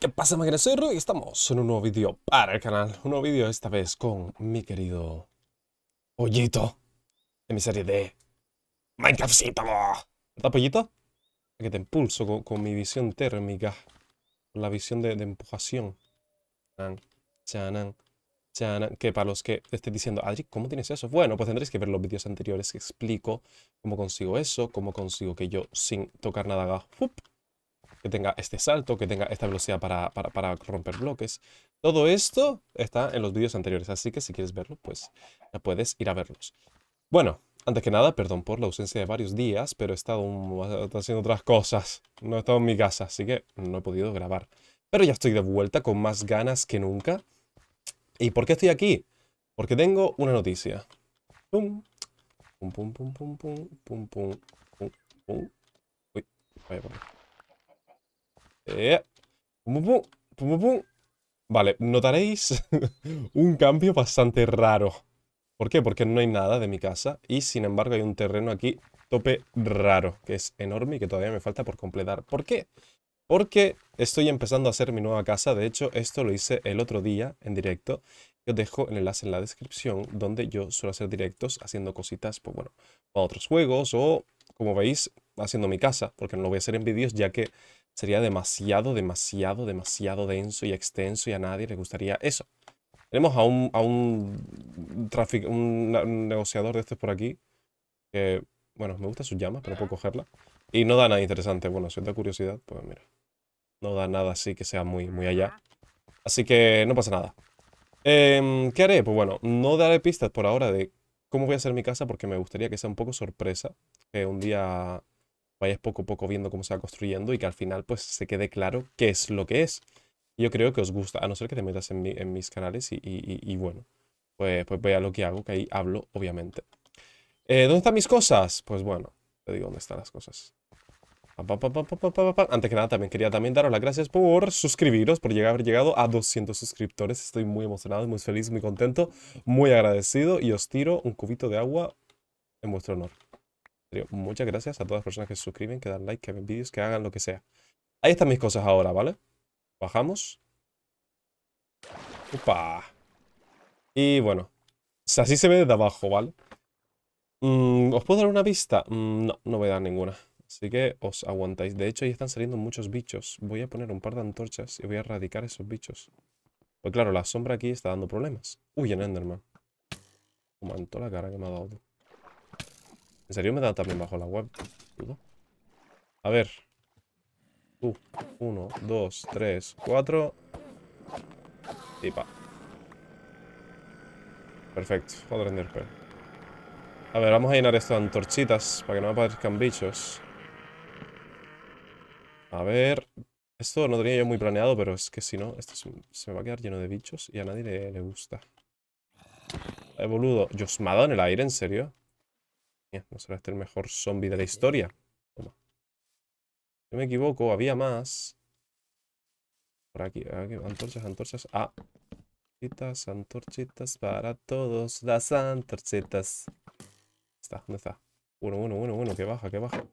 ¿Qué pasa, Magrecerro? Y estamos en un nuevo vídeo para el canal. Un nuevo vídeo esta vez con mi querido Pollito de mi serie de Minecraft. ¿Verdad, Pollito? Que te impulso con, mi visión térmica. la visión de, empujación. Que para los que estén diciendo, Adri, ¿cómo tienes eso? Bueno, pues tendréis que ver los vídeos anteriores que explico cómo consigo eso, cómo consigo que yo sin tocar nada haga que tenga este salto, que tenga esta velocidad para, romper bloques. Todo esto está en los vídeos anteriores, así que si quieres verlo, pues ya puedes ir a verlos. Bueno, antes que nada, perdón por la ausencia de varios días, pero he estado haciendo otras cosas. No he estado en mi casa, así que no he podido grabar. Pero ya estoy de vuelta con más ganas que nunca. ¿Y por qué estoy aquí? Porque tengo una noticia. Pum, pum, pum, pum, pum, pum, pum, pum, Uy, vaya por eh, pum, Vale, notaréis un cambio bastante raro. ¿Por qué? Porque no hay nada de mi casa y sin embargo hay un terreno aquí tope raro, que es enorme y que todavía me falta por completar. ¿Por qué? Porque estoy empezando a hacer mi nueva casa. De hecho, esto lo hice el otro día en directo. Yo dejo el enlace en la descripción donde yo suelo hacer directos haciendo cositas, pues bueno, para otros juegos o, como veis, haciendo mi casa. Porque no lo voy a hacer en vídeos ya que sería demasiado, demasiado, demasiado denso y extenso y a nadie le gustaría eso. Tenemos a un, a un, negociador de estos por aquí bueno, me gusta su llama pero puedo cogerla. Y no da nada interesante. Bueno, si es de curiosidad, pues mira. No da nada así que sea muy, muy allá. Así que no pasa nada. Em, ¿Qué haré? Pues bueno, no daré pistas por ahora de cómo voy a hacer mi casa porque me gustaría que sea un poco sorpresa. un día vayas poco a poco viendo cómo se va construyendo y que al final pues se quede claro qué es lo que es. Yo creo que os gusta, a no ser que te metas en, mis canales y, bueno, pues, pues vea lo que hago, que ahí hablo, obviamente. Eh, ¿Dónde están mis cosas? Pues bueno, te digo dónde están las cosas. Antes que nada, también quería también daros las gracias por suscribiros, por llegar, haber llegado a 200 suscriptores. Estoy muy emocionado, muy feliz, muy contento, muy agradecido y os tiro un cubito de agua en vuestro honor muchas gracias a todas las personas que se suscriben, que dan like, que ven vídeos, que hagan lo que sea. Ahí están mis cosas ahora, ¿vale? Bajamos. ¡Upa! Y bueno, así se ve desde abajo, ¿vale? Mm, ¿Os puedo dar una vista? Mm, no, no voy a dar ninguna. Así que os aguantáis. De hecho, ahí están saliendo muchos bichos. Voy a poner un par de antorchas y voy a erradicar esos bichos. Pues claro, la sombra aquí está dando problemas. Uy, en Enderman. mantó la cara que me ha dado. ¿En serio me da también bajo la web? A ver. Uno, dos, tres, cuatro. Y pa. Perfecto. Joder, Nierper. A ver, vamos a llenar esto de antorchitas para que no aparezcan bichos. A ver... Esto no tenía yo muy planeado, pero es que si no, esto se me va a quedar lleno de bichos y a nadie le, gusta. ¿Evoludo? Eh, boludo. ¿Yosmada en el aire? ¿En serio? no será este el mejor zombie de la historia. Toma. me equivoco, había más. Por aquí, antorchas, antorchas. Ah. Antorchitas, antorchitas para todos. Las antorchitas. Está, ¿dónde está? Uno, uno, uno, uno. Que baja, que baja.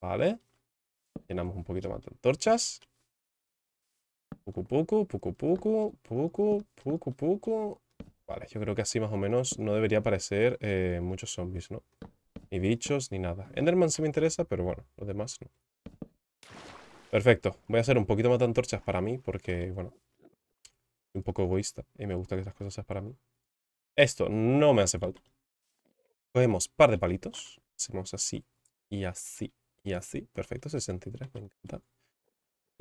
Vale. Llenamos un poquito más de antorchas. poco, poco poco, poco, poco poco. poco. Vale, yo creo que así más o menos no debería aparecer eh, muchos zombies, ¿no? Ni bichos, ni nada. Enderman sí me interesa, pero bueno, los demás no. Perfecto. Voy a hacer un poquito más de antorchas para mí, porque, bueno, soy un poco egoísta y me gusta que esas cosas sean para mí. Esto no me hace falta. Cogemos un par de palitos. Hacemos así y así y así. Perfecto, 63, me encanta.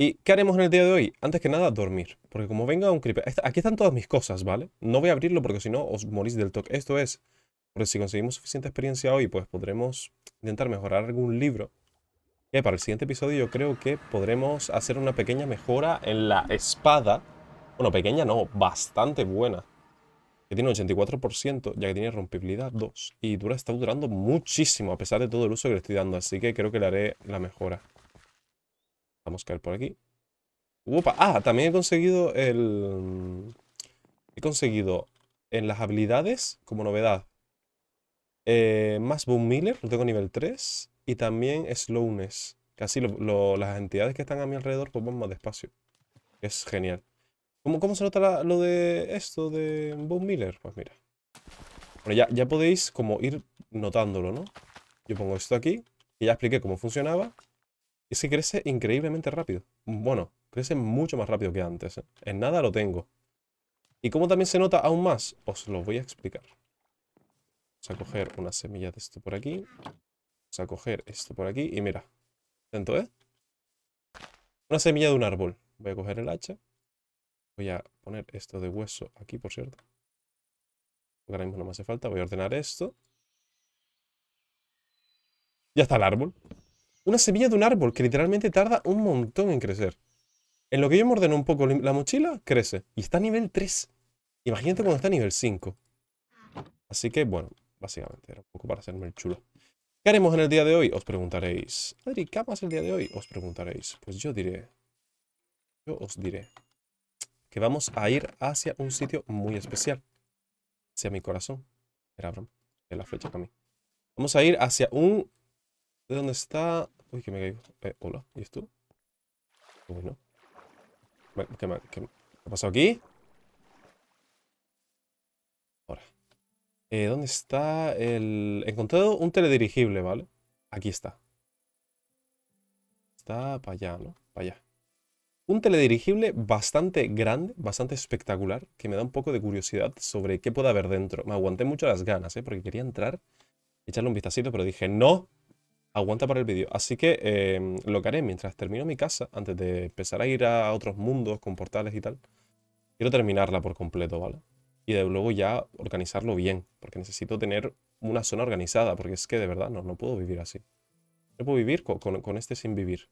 ¿Y qué haremos en el día de hoy? Antes que nada, dormir. Porque como venga un creeper... Aquí están todas mis cosas, ¿vale? No voy a abrirlo porque si no os morís del toque. Esto es... Porque si conseguimos suficiente experiencia hoy, pues podremos intentar mejorar algún libro. Y para el siguiente episodio yo creo que podremos hacer una pequeña mejora en la espada. Bueno, pequeña no, bastante buena. Que tiene 84%, ya que tiene rompibilidad 2. Y dura, está durando muchísimo, a pesar de todo el uso que le estoy dando. Así que creo que le haré la mejora. Vamos a caer por aquí. Upa. Ah, también he conseguido el... Mm, he conseguido en las habilidades, como novedad, eh, más Boom Miller, lo tengo nivel 3, y también Slowness. Casi así las entidades que están a mi alrededor pues, van más despacio. Es genial. ¿Cómo, cómo se nota lo de esto de Boom Miller? Pues mira. Bueno, ya, ya podéis como ir notándolo, ¿no? Yo pongo esto aquí, y ya expliqué cómo funcionaba. Y se crece increíblemente rápido. Bueno, crece mucho más rápido que antes. ¿eh? En nada lo tengo. ¿Y cómo también se nota aún más? Os lo voy a explicar. Vamos a coger una semilla de esto por aquí. Vamos a coger esto por aquí. Y mira. ¿Entonces? Eh? Una semilla de un árbol. Voy a coger el hacha. Voy a poner esto de hueso aquí, por cierto. Porque ahora mismo no me hace falta. Voy a ordenar esto. Ya está el árbol. Una semilla de un árbol que literalmente tarda un montón en crecer. En lo que yo me ordeno un poco la mochila, crece. Y está a nivel 3. Imagínate cuando está a nivel 5. Así que, bueno, básicamente era un poco para hacerme el chulo. ¿Qué haremos en el día de hoy? Os preguntaréis. Adri, ¿qué más el día de hoy? Os preguntaréis. Pues yo diré. Yo os diré. Que vamos a ir hacia un sitio muy especial. Hacia mi corazón. Era broma. De la flecha para mí. Vamos a ir hacia un... ¿De dónde está? Uy, que me caigo. hola, eh, ¿y esto? Bueno. ¿Qué, me, qué, ha pasado aquí? Ahora. Eh, ¿Dónde está el...? He encontrado un teledirigible, ¿vale? Aquí está. Está para allá, ¿no? Para allá. Un teledirigible bastante grande, bastante espectacular, que me da un poco de curiosidad sobre qué puede haber dentro. Me aguanté mucho las ganas, ¿eh? Porque quería entrar, echarle un vistacito, pero dije, no, aguanta para el vídeo. Así que em, lo que haré mientras termino mi casa, antes de empezar a ir a otros mundos con portales y tal, quiero terminarla por completo, ¿vale? Y de luego ya organizarlo bien, porque necesito tener una zona organizada, porque es que de verdad no, no puedo vivir así. No puedo vivir con, este sin vivir.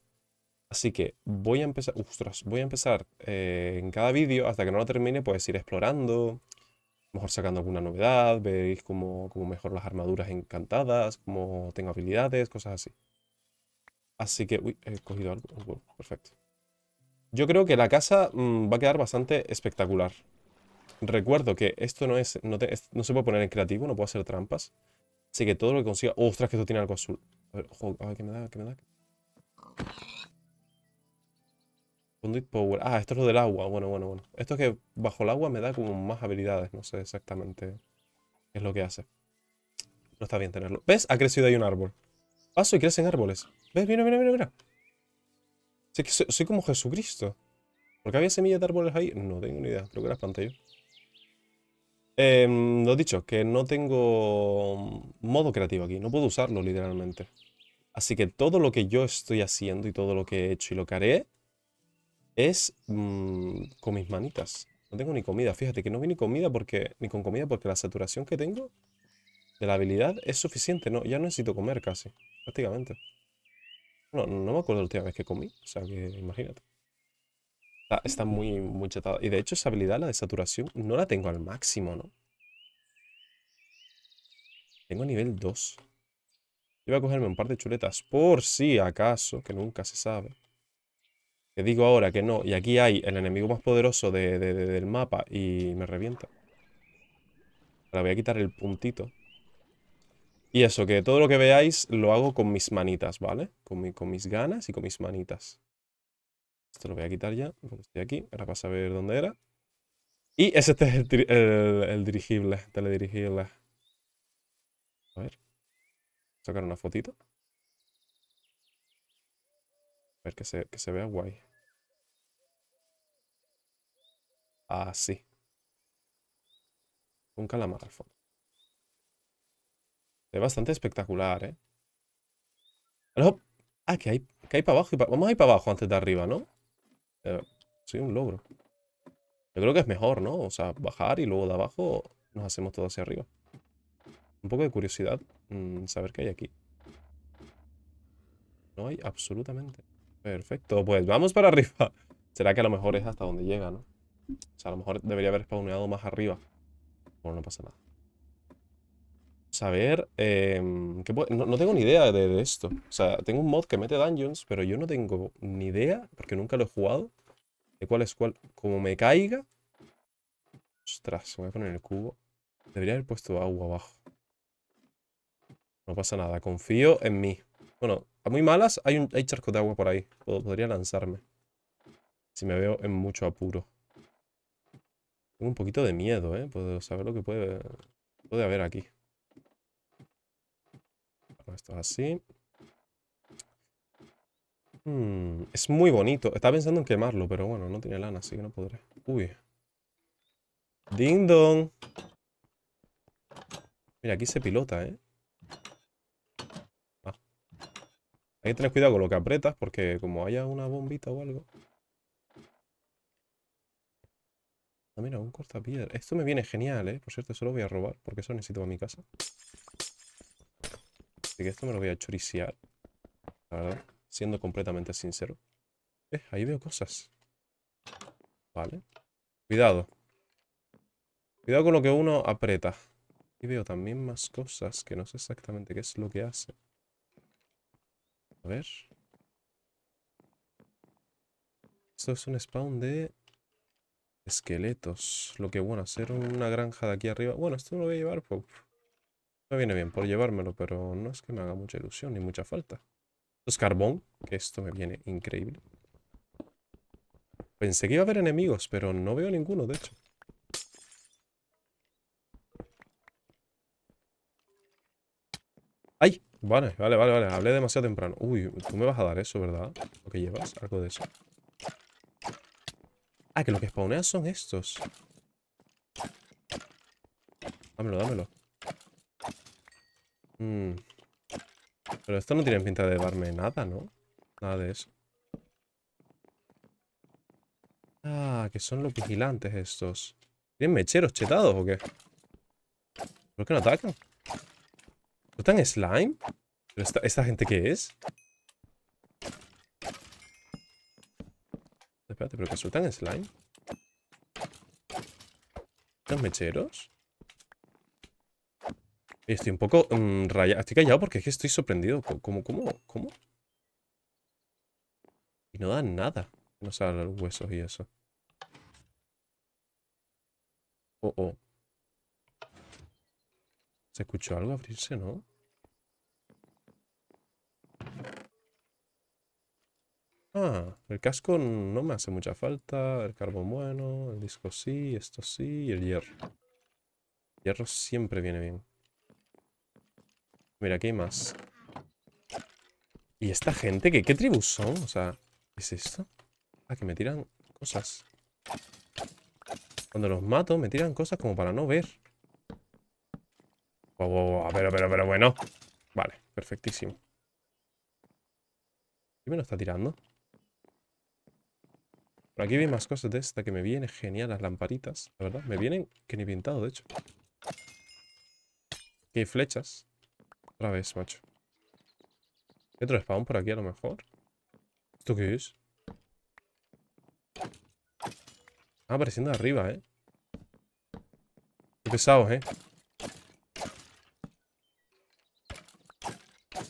Así que voy a empezar, ostras, voy a empezar eh, en cada vídeo, hasta que no lo termine, pues ir explorando, mejor sacando alguna novedad, veréis cómo, cómo mejor las armaduras encantadas, cómo tengo habilidades, cosas así. Así que, uy, he cogido algo. Oh, perfecto. Yo creo que la casa mm, va a quedar bastante espectacular. Recuerdo que esto no es no, se puede poner en creativo, no puedo hacer trampas. Así que todo lo que consiga... ¡Ostras, que esto tiene algo azul! A ver, ojo, a ver, me da? que me da? Ah, esto es lo del agua. Bueno, bueno, bueno. Esto es que bajo el agua me da como más habilidades. No sé exactamente qué es lo que hace. No está bien tenerlo. ¿Ves? Ha crecido ahí un árbol. Paso y crecen árboles. ¿Ves? Mira, mira, mira, mira. que soy, como Jesucristo. ¿Por qué había semillas de árboles ahí? No tengo ni idea. Creo que era planté em, lo dicho, que no tengo modo creativo aquí. No puedo usarlo literalmente. Así que todo lo que yo estoy haciendo y todo lo que he hecho y lo que haré es mm, con mis manitas. No tengo ni comida. Fíjate que no vi ni comida porque. ni con comida porque la saturación que tengo de la habilidad es suficiente. No, ya no necesito comer casi. Prácticamente. No, no me acuerdo la última vez que comí. O sea que imagínate. Está, muy, muy Y de hecho, esa habilidad, la de saturación, no la tengo al máximo, ¿no? Tengo nivel 2. Yo voy a cogerme un par de chuletas por si acaso, que nunca se sabe. Que digo ahora que no. Y aquí hay el enemigo más poderoso del mapa y me revienta. Ahora voy a quitar el puntito. Y eso, que todo lo que veáis lo hago con mis manitas, ¿vale? Con, mis ganas y con mis manitas. Esto lo voy a quitar ya, estoy aquí. Ahora para saber dónde era. Y ese este es el, dirigible, teledirigible. A ver. Sacar una fotito. A ver, que se vea guay. Así. Ah, un calamar al fondo. Es bastante espectacular, ¿eh? Ah, que hay, para abajo. Y Vamos a ir para abajo antes de arriba, ¿no? Eh, soy un logro. Yo creo que es mejor, ¿no? O sea, bajar y luego de abajo nos hacemos todo hacia arriba. Un poco de curiosidad mm, saber qué hay aquí. No hay absolutamente. Perfecto, pues vamos para arriba. Será que a lo mejor es hasta donde llega, ¿no? O sea, a lo mejor debería haber spawneado más arriba. Bueno, no pasa nada. Saber... a em, ver. no, tengo ni idea de, esto. O sea, tengo un mod que mete dungeons, pero yo no tengo ni idea, porque nunca lo he jugado, de cuál es cuál. Como me caiga... Ostras, voy a poner el cubo. Debería haber puesto agua abajo. No pasa nada, confío en mí. Bueno, a muy malas hay un hay charco de agua por ahí. Podría lanzarme. Si me veo en mucho apuro. Tengo un poquito de miedo, ¿eh? Puedo saber lo que puede, haber aquí. Esto es así. Hmm, es muy bonito. Estaba pensando en quemarlo, pero bueno, no tiene lana, así que no podré. Uy. Ding dong. Mira, aquí se pilota, ¿eh? Ah. Hay que tener cuidado con lo que aprietas, porque como haya una bombita o algo... Ah, mira, un cortapiedra. Esto me viene genial, ¿eh? Por cierto, eso lo voy a robar porque eso necesito para mi casa. Así que esto me lo voy a choriciar. La verdad, siendo completamente sincero. Eh, ahí veo cosas. Vale. Cuidado. Cuidado con lo que uno aprieta. Y veo también más cosas que no sé exactamente qué es lo que hace. A ver. Esto es un spawn de Esqueletos. Lo que bueno, hacer una granja de aquí arriba. Bueno, esto me lo voy a llevar. me viene bien por llevármelo, pero no es que me haga mucha ilusión ni mucha falta. Esto es carbón, que esto me viene increíble. Pensé que iba a haber enemigos, pero no veo ninguno, de hecho. ¡Ay! Vale, vale, vale, vale. Hablé demasiado temprano. Uy, tú me vas a dar eso, ¿verdad? Lo que llevas, algo de eso. Ah, que lo que spawnean son estos. Dámelo, dámelo. Mm. Pero esto no tiene pinta de darme nada, ¿no? Nada de eso. Ah, que son los vigilantes estos. ¿Tienen mecheros chetados o qué? ¿Por qué no atacan? ¿No están slime? ¿Pero esta, esta gente qué es? Espérate, ¿pero que sueltan slime? ¿Los mecheros? Estoy un poco mm, rayado. Estoy callado porque es que estoy sorprendido. ¿Cómo? ¿Cómo? ¿Cómo? Y no dan nada. No salen los huesos y eso. Oh, oh. ¿Se escuchó algo abrirse, no? Ah, el casco no me hace mucha falta. El carbón bueno, el disco sí, esto sí y el hierro. hierro siempre viene bien. Mira, aquí hay más. ¿Y esta gente? ¿Qué, tribus son? O sea, ¿qué es esto? Ah, que me tiran cosas. Cuando los mato, me tiran cosas como para no ver. Pero, pero, pero, bueno. Vale, perfectísimo. ¿Qué me lo está tirando? Por aquí hay más cosas de esta que me vienen genial las lamparitas. La verdad, me vienen que ni pintado, de hecho. Aquí hay flechas. Otra vez, macho. ¿Hay otro spawn por aquí a lo mejor? ¿Esto qué es? Ah, apareciendo arriba, ¿eh? Qué pesados, ¿eh?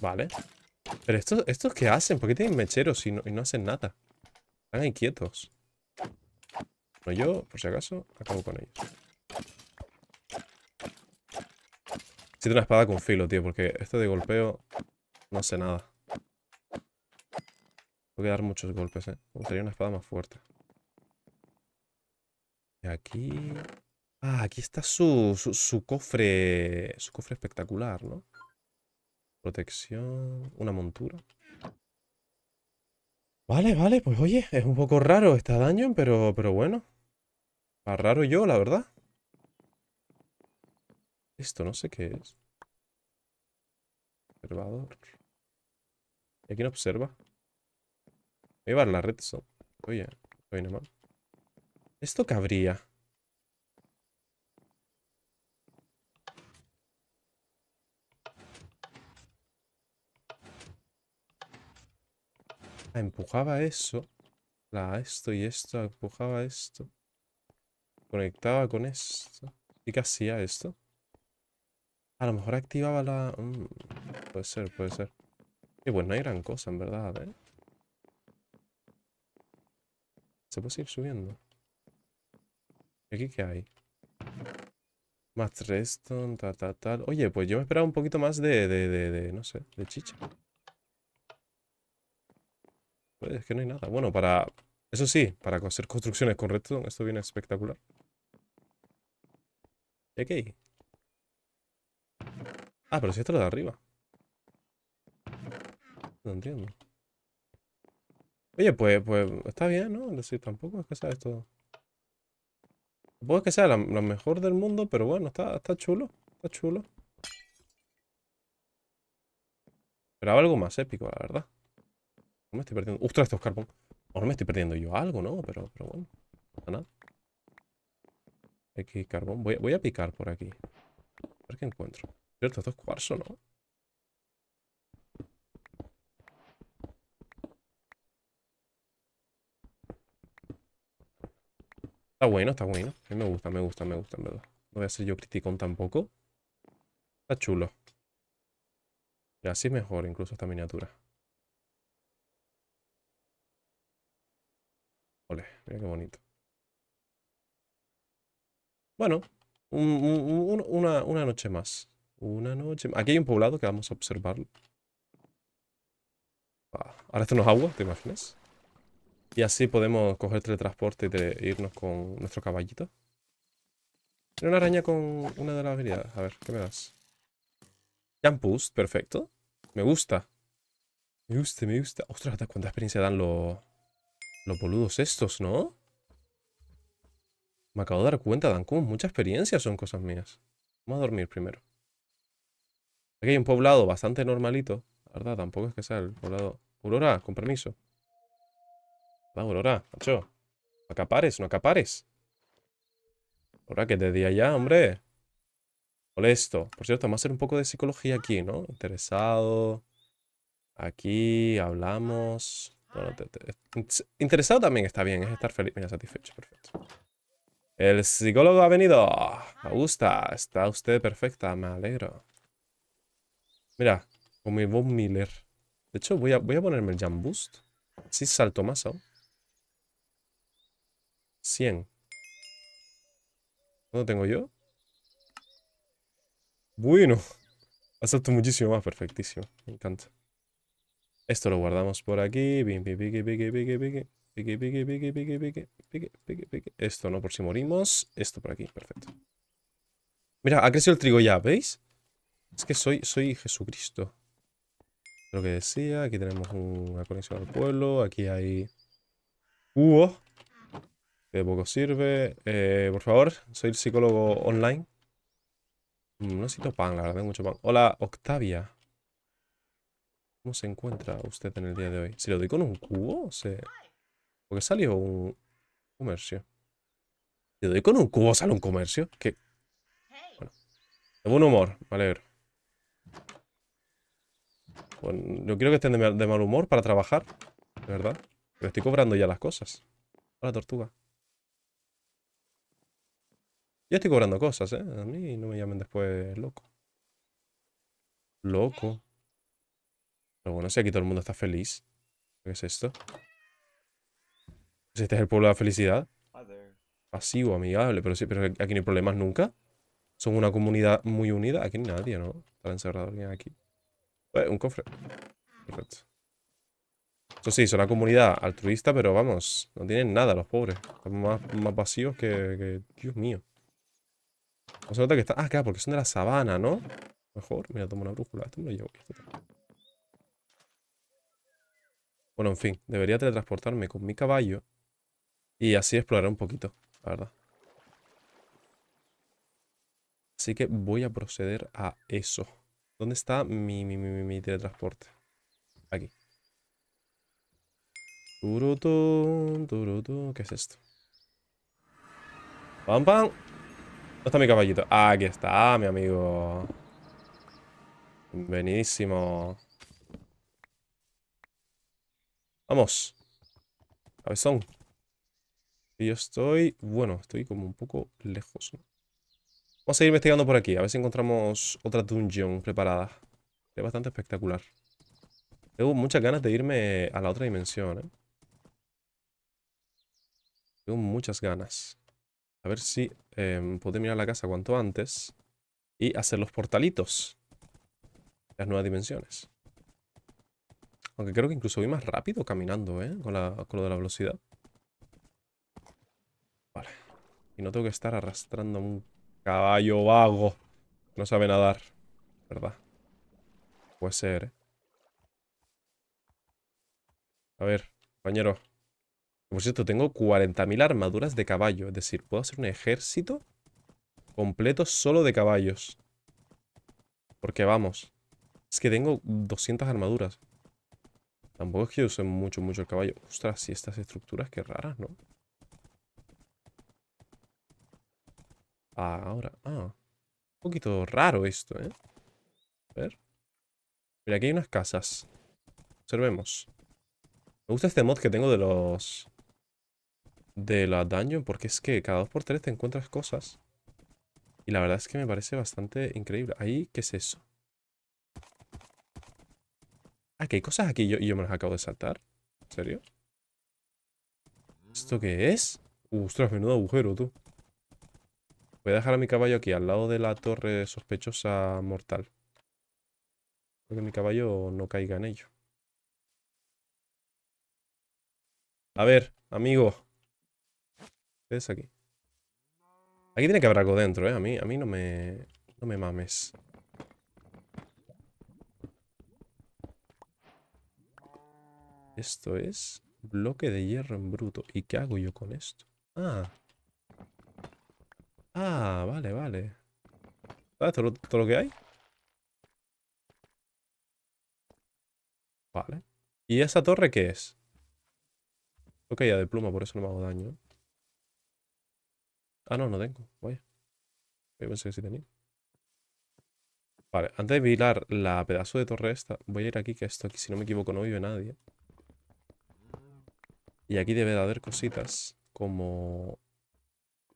Vale. Pero estos, estos ¿qué hacen? ¿Por qué tienen mecheros y no, y no hacen nada? Están inquietos yo, por si acaso, acabo con ellos. tiene una espada con filo, tío, porque esto de golpeo no hace nada. Tengo que dar muchos golpes, eh. Me gustaría una espada más fuerte. Y aquí... Ah, aquí está su, su, cofre... Su cofre espectacular, ¿no? Protección... Una montura. Vale, vale, pues oye, es un poco raro esta daño, pero, pero bueno raro yo, la verdad. Esto no sé qué es. Observador. ¿Y aquí no observa? Me iba la red. Oye, no ¿Esto cabría? habría? Ah, empujaba eso. La esto y esto, empujaba esto conectaba con esto. ¿Y qué hacía esto? A lo mejor activaba la... Mm, puede ser, puede ser. Y pues no hay gran cosa, en verdad, ¿eh? Se puede seguir subiendo. ¿Y aquí qué hay? Más redstone, tal, tal, tal. Oye, pues yo me esperaba un poquito más de, de, de, no sé, de chicha. Pues es que no hay nada. Bueno, para... Eso sí, para hacer construcciones con redstone esto viene espectacular. Ah, pero si esto lo de arriba. No entiendo. Oye, pues, pues, está bien, ¿no? Es decir, tampoco es que sea esto... Supongo que sea lo mejor del mundo, pero bueno, está, está chulo. Está chulo. Pero algo más épico, la verdad. No me estoy perdiendo. ¡Ostras, estos carbón! no me estoy perdiendo yo algo, ¿no? Pero, pero bueno, nada carbón. Voy, a picar por aquí. A ver qué encuentro. Cierto, esto es cuarzo, ¿no? Está bueno, está bueno. me gusta, me gusta, me gusta, verdad. No voy a ser yo criticón tampoco. Está chulo. Y así es mejor incluso esta miniatura. Ole, mira qué bonito. Bueno, una, noche más. Una noche Aquí hay un poblado que vamos a observar. Ah, ahora esto no agua, ¿te imaginas? Y así podemos coger teletransporte y irnos con nuestro caballito. Tiene una araña con una de las habilidades. A ver, ¿qué me das? Campus, perfecto. Me gusta. Me gusta, me gusta. Ostras, cuánta experiencia dan los, los boludos estos, ¿no? Me acabo de dar cuenta, dan como mucha experiencia, son cosas mías. Vamos a dormir primero. Aquí hay un poblado bastante normalito. La verdad, tampoco es que sea el poblado... Aurora, con permiso. Va, Aurora, macho. No acapares, no acapares. Aurora, que te día ya, hombre. Molesto. Por cierto, vamos a hacer un poco de psicología aquí, ¿no? Interesado. Aquí, hablamos. Interesado también está bien, es estar feliz. Mira, satisfecho, perfecto. El psicólogo ha venido. Me gusta. Está usted perfecta. Me alegro. Mira, con mi Bob Miller. De hecho, voy a, voy a ponerme el Jump Boost. Sí, salto más aún. 100. ¿Cuánto tengo yo? Bueno. salto muchísimo más. Perfectísimo. Me encanta. Esto lo guardamos por aquí. Pique, pique, pique, pique, pique, pique, pique, Esto, ¿no? Por si morimos. Esto por aquí, perfecto. Mira, ha crecido el trigo ya, ¿veis? Es que soy, soy Jesucristo. Lo que decía, aquí tenemos una conexión al pueblo, aquí hay... ¡Hugo! De poco sirve. Eh, por favor, soy el psicólogo online. Mm, no necesito pan, la verdad, tengo mucho pan. Hola, Octavia. ¿Cómo se encuentra usted en el día de hoy? ¿Se lo doy con un cubo? ¿Se... Porque salió un comercio. Te doy con un cubo, sale un comercio. Que. Bueno. De buen humor, me alegro. Bueno, yo quiero que estén de mal, humor para trabajar. De verdad. Pero estoy cobrando ya las cosas. la tortuga. Yo estoy cobrando cosas, ¿eh? A mí no me llamen después loco. Loco. Pero bueno, si aquí todo el mundo está feliz. ¿Qué es esto? este es el pueblo de la felicidad. Pasivo, amigable, pero sí, pero aquí no hay problemas nunca. Son una comunidad muy unida. Aquí ni nadie, ¿no? Está encerrado alguien aquí. Eh, un cofre. Perfecto. Eso sí, son una comunidad altruista, pero vamos, no tienen nada los pobres. Están más, vacíos que, Dios mío. se nota que está... Ah, claro, porque son de la sabana, ¿no? Mejor. Mira, tomo una brújula. Esto me lo llevo. Bueno, en fin. Debería teletransportarme con mi caballo y así exploraré un poquito, la verdad. Así que voy a proceder a eso. ¿Dónde está mi, mi, mi, teletransporte? Aquí. Turutun, ¿Qué es esto? ¡Pam, pam! ¿Dónde está mi caballito? aquí está, mi amigo. Bienísimo Vamos. Cabezón. Yo estoy... Bueno, estoy como un poco lejos. Vamos a seguir investigando por aquí. A ver si encontramos otra dungeon preparada. Es bastante espectacular. Tengo muchas ganas de irme a la otra dimensión, ¿eh? Tengo muchas ganas. A ver si eh, puedo mirar la casa cuanto antes. Y hacer los portalitos. Las nuevas dimensiones. Aunque creo que incluso voy más rápido caminando, ¿eh? Con, la, con lo de la velocidad. Y no tengo que estar arrastrando a un caballo vago. No sabe nadar. ¿Verdad? Puede ser, ¿eh? A ver, compañero. Por cierto, tengo 40.000 armaduras de caballo. Es decir, puedo hacer un ejército completo solo de caballos. Porque vamos. Es que tengo 200 armaduras. Tampoco es que use mucho, mucho el caballo. Ostras, y estas estructuras, qué raras, ¿no? Ahora. Ah. Un poquito raro esto, ¿eh? A ver. Mira, aquí hay unas casas. Observemos. Me gusta este mod que tengo de los... De la dungeon, porque es que cada 2x3 te encuentras cosas. Y la verdad es que me parece bastante increíble. Ahí, ¿qué es eso? Ah, que hay cosas aquí y yo, yo, me las acabo de saltar. ¿En serio? ¿Esto qué es? Ustras, menudo agujero, tú. Voy a dejar a mi caballo aquí, al lado de la torre sospechosa mortal. que mi caballo no caiga en ello. A ver, amigo. ¿Qué es aquí? Aquí tiene que haber algo dentro, ¿eh? A mí, a mí no me... No me mames. Esto es bloque de hierro en bruto. ¿Y qué hago yo con esto? Ah, Ah, vale, vale. todo, lo que hay? Vale. ¿Y esa torre qué es? Creo que ya de pluma, por eso no me hago daño. Ah, no, no tengo. Vaya. Yo pensé que sí tenía. Vale, antes de vigilar la pedazo de torre esta, voy a ir aquí, que esto aquí, si no me equivoco, no vive nadie. Y aquí debe de haber cositas como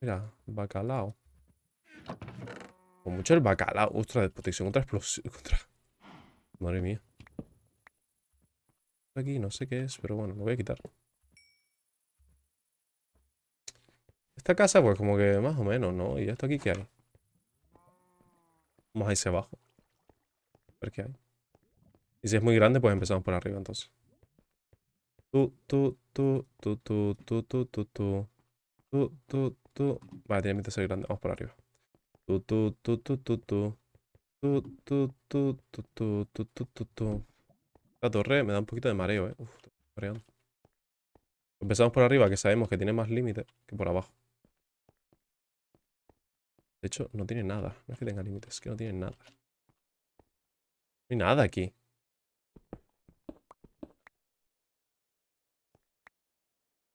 Mira, bacalao. Con mucho el bacalao. Ostras, de protección contra explosión. Madre mía. Aquí no sé qué es, pero bueno, lo voy a quitar. Esta casa, pues como que más o menos, ¿no? ¿Y esto aquí qué hay? Vamos a irse abajo. A ver qué hay. Y si es muy grande, pues empezamos por arriba entonces. Tú, tú, tú, tú, tú, tú, tú, tú, tú. Tú, tú, tú. Vale, tiene que ser grande. Vamos por arriba. Tú, tú, tú, tú, tú, tú. Tú, tú, tú, tú, tú, tú, La torre me da un poquito de mareo, eh. Uf, mareando. Empezamos por arriba, que sabemos que tiene más límites que por abajo. De hecho, no tiene nada. No es que tenga límites, es que no tiene nada. No hay nada aquí.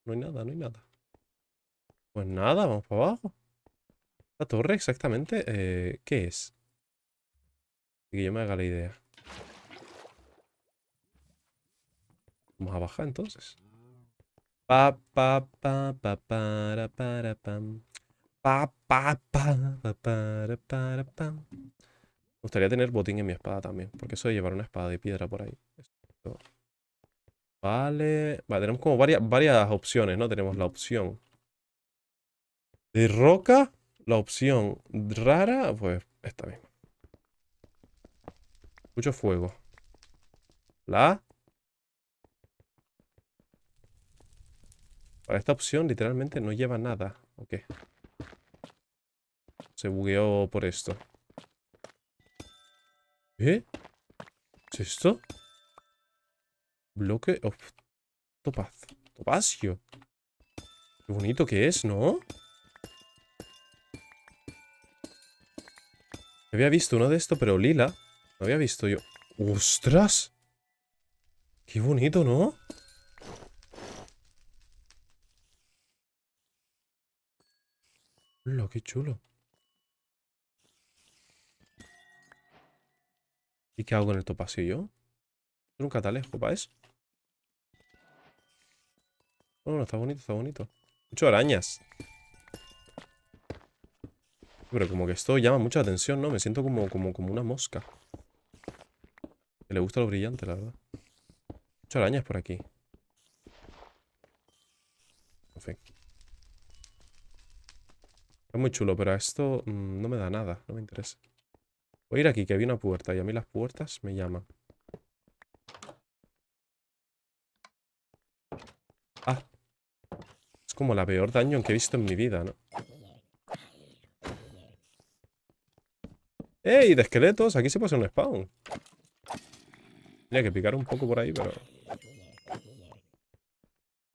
No hay nada, no hay nada. Pues nada, vamos para abajo. La torre exactamente, eh, ¿qué es? Que yo me haga la idea. Vamos a bajar entonces. Pa pa pa Pa pa Me gustaría tener botín en mi espada también, porque eso de llevar una espada de piedra por ahí. Vale. Vale, tenemos como varias, varias opciones, ¿no? Tenemos la opción de roca, la opción rara, pues esta misma. Mucho fuego. La Para esta opción literalmente no lleva nada. Ok. Se bugueó por esto. ¿Eh? ¿Es esto? Bloque... of Topaz. Topacio. Qué bonito que es, ¿no? Había visto uno de esto, pero lila. No había visto yo. ¡Ostras! Qué bonito, ¿no? Lo qué chulo. ¿Y qué hago con el topasillo? ¿Es un catalejo para eso? Bueno, está bonito, está bonito. Mucho arañas. Pero como que esto llama mucha atención, ¿no? Me siento como, como, como una mosca. Que le gusta lo brillante, la verdad. Muchas arañas por aquí. En fin. Es muy chulo, pero a esto mm, no me da nada. No me interesa. Voy a ir aquí, que había una puerta. Y a mí las puertas me llaman. Ah. Es como la peor daño que he visto en mi vida, ¿no? ¡Ey! De esqueletos. Aquí se puede hacer un spawn. Tenía que picar un poco por ahí, pero...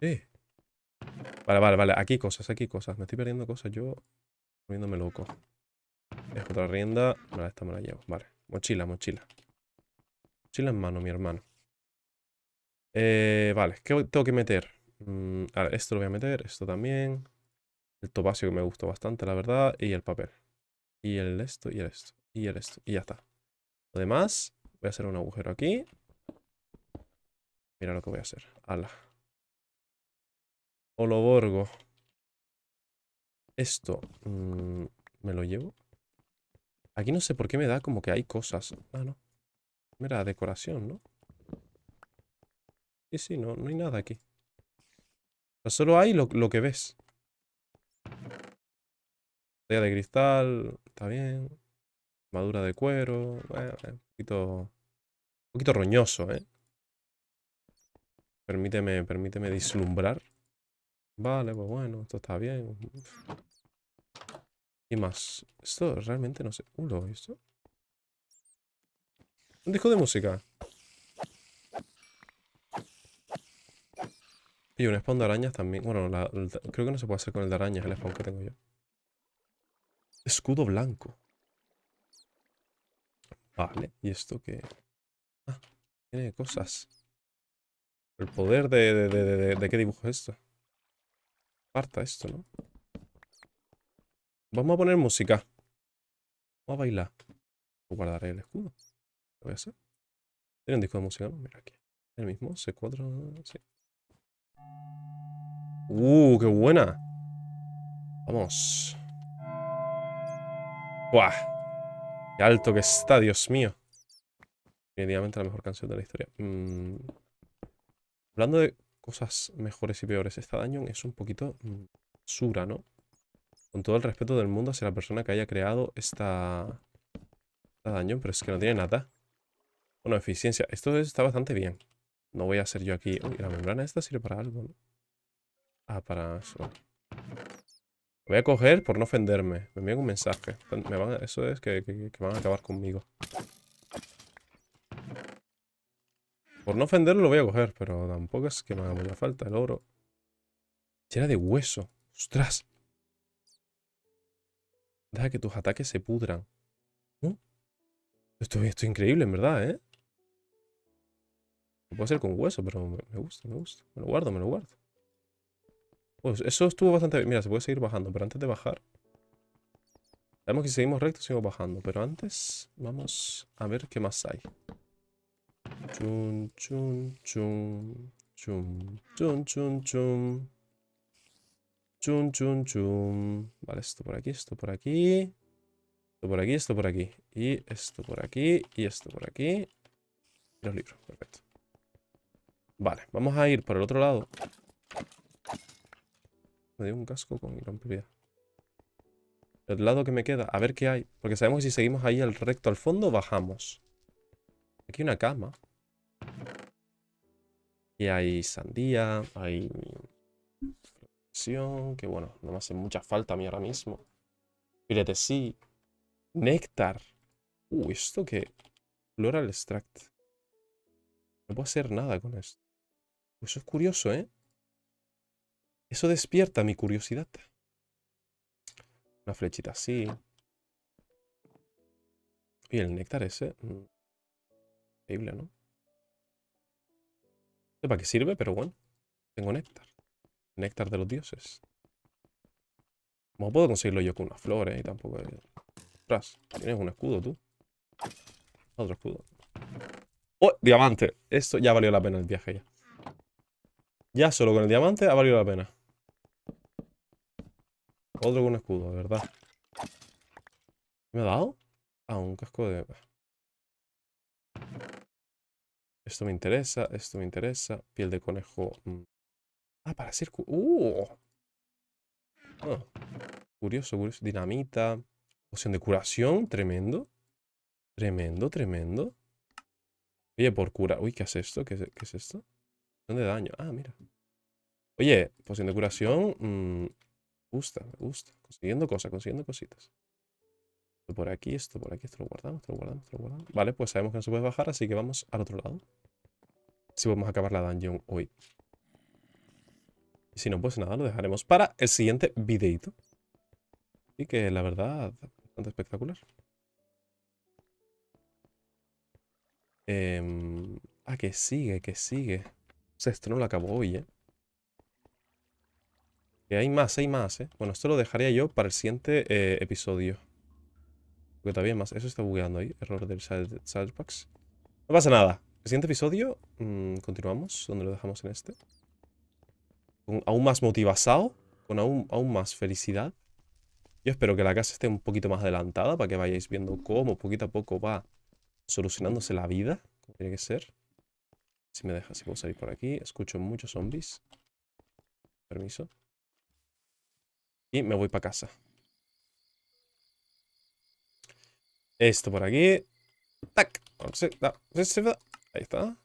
Eh. Vale, vale, vale. Aquí cosas, aquí cosas. Me estoy perdiendo cosas yo. Poniéndome loco. Es otra rienda. Vale, esta me la llevo. Vale. Mochila, mochila. Mochila en mano, mi hermano. Eh, vale, ¿qué tengo que meter? Mm, a ver, esto lo voy a meter, esto también. El topacio que me gustó bastante, la verdad. Y el papel. Y el esto y el esto y, ya está. Lo demás, voy a hacer un agujero aquí. Mira lo que voy a hacer. Ala. borgo. Esto. Mm, ¿Me lo llevo? Aquí no sé por qué me da como que hay cosas. Ah, no. Mira, decoración, ¿no? Sí, sí, no, no hay nada aquí. solo hay lo, que ves. Día de cristal. Está bien. Armadura de cuero. Eh, un poquito. Un poquito roñoso, ¿eh? Permíteme, permíteme dislumbrar. Vale, pues bueno, esto está bien. Y más. Esto realmente no sé. Uh, esto? Un disco de música. Y un spawn de arañas también. Bueno, creo que no se puede hacer con el de arañas, el spawn que tengo yo. Escudo blanco. Vale, ¿y esto qué? Ah, tiene cosas. El poder de... ¿De, de, de, qué dibujo es esto? Parta esto, ¿no? Vamos a poner música. Vamos a bailar. Pues guardaré el escudo. Lo voy a hacer. Tiene un disco de música, ¿no? Mira aquí. El mismo, C4... Sí. ¡Uh, qué buena! Vamos. ¡Buah! Qué alto que está, Dios mío. Definitivamente la mejor canción de la historia. Mm. Hablando de cosas mejores y peores, esta daño es un poquito mm, sura, ¿no? Con todo el respeto del mundo hacia la persona que haya creado esta, esta pero es que no tiene nada. Bueno, eficiencia. Esto está bastante bien. No voy a hacer yo aquí... Uy, la membrana esta sirve para algo, ¿no? Ah, para eso voy a coger por no ofenderme. Me envían un mensaje. eso es que, van a acabar conmigo. Por no ofenderlo lo voy a coger, pero tampoco es que me haga mucha falta el oro. Llena de hueso. ¡Ostras! Deja que tus ataques se pudran. Esto, es increíble, en verdad, ¿eh? Lo puedo hacer con hueso, pero me gusta, me gusta. Me lo guardo, me lo guardo. Pues eso estuvo bastante bien. Mira, se puede seguir bajando, pero antes de bajar... Sabemos que si seguimos recto, seguimos bajando. Pero antes, vamos a ver qué más hay. Chum, chum, chum. Chum, chum, chum, chum. Chum, chum, Vale, esto por aquí, esto por aquí. Esto por aquí, esto por aquí. Y esto por aquí, y esto por aquí. Y los libros, perfecto. Vale, vamos a ir por el otro lado. Me dio un casco con gran El lado que me queda, a ver qué hay. Porque sabemos que si seguimos ahí Al recto al fondo, bajamos. Aquí hay una cama. Y hay sandía, hay... Que bueno, no me hace mucha falta a mí ahora mismo. Fíjate, sí. Néctar. Uh, ¿esto qué? Floral extract. No puedo hacer nada con esto. Pues eso es curioso, ¿eh? Eso despierta mi curiosidad. Una flechita así. Y el néctar ese. Mm, increíble, ¿no? No sé para qué sirve, pero bueno. Tengo néctar. Néctar de los dioses. ¿Cómo puedo conseguirlo yo con unas flores y tampoco... Tras, tienes un escudo tú. Otro escudo. ¡Oh! ¡Diamante! Esto ya valió la pena el viaje ya. Ya solo con el diamante ha valido la pena. Otro con escudo, de verdad. ¿Me ha dado? Ah, un casco de... Esto me interesa, esto me interesa. Piel de conejo. Mm. Ah, para hacer... ¡Uh! Ah, curioso, curioso. Dinamita. Poción de curación. Tremendo. Tremendo, tremendo. Oye, por cura... Uy, ¿qué es esto? ¿Qué es, qué es esto? ¿Dónde daño? Ah, mira. Oye, poción de curación. Mm, gusta, me gusta. Consiguiendo cosas, consiguiendo cositas. Esto por aquí, esto por aquí, esto lo guardamos, esto lo guardamos, esto lo guardamos. Vale, pues sabemos que no se puede bajar, así que vamos al otro lado. Si podemos acabar la dungeon hoy. Y si no, pues nada, lo dejaremos para el siguiente videito. Y que la verdad, bastante espectacular. Em, ah, que sigue, que sigue. O sea, esto no lo acabó hoy, ¿eh? Que hay más, hay más, ¿eh? Bueno, esto lo dejaría yo para el siguiente eh, episodio. Porque todavía hay más. Eso está bugueando ahí. Error del Saltpacks. No pasa nada. El siguiente episodio mm, continuamos donde lo dejamos en este. aún más motivado Con aún, aún más felicidad. Yo espero que la casa esté un poquito más adelantada para que vayáis viendo cómo poquito a poco va solucionándose la vida. Como tiene que ser. Si me deja, si puedo salir por aquí. Escucho muchos zombies. Permiso. Y me voy para casa. Esto por aquí. ¡Tac! Ahí está.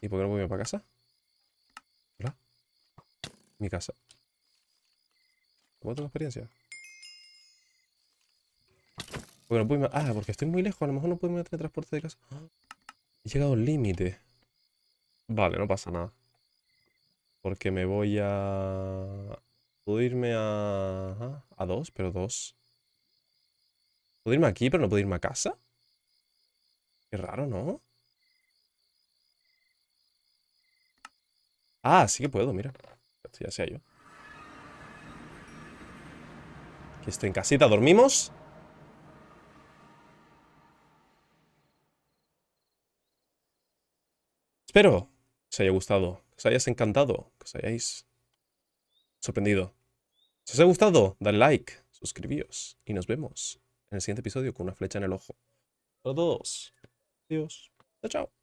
¿Y por qué no voy para casa? ¿Hola? Mi casa. ¿Cómo tengo experiencia? Porque no puedo Ah, porque estoy muy lejos. A lo mejor no puedo tener transporte de casa. He llegado al límite. Vale, no pasa nada. Porque me voy a... Puedo irme a... A dos, pero dos. ¿Puedo irme aquí, pero no puedo irme a casa? Qué raro, ¿no? Ah, sí que puedo, mira. ya sea yo. Que estoy en casita, ¿dormimos? Espero os haya gustado os hayáis encantado, que os hayáis sorprendido. Si os ha gustado, dan like, suscribíos y nos vemos en el siguiente episodio con una flecha en el ojo. Hasta todos. Adiós. Chao, chao.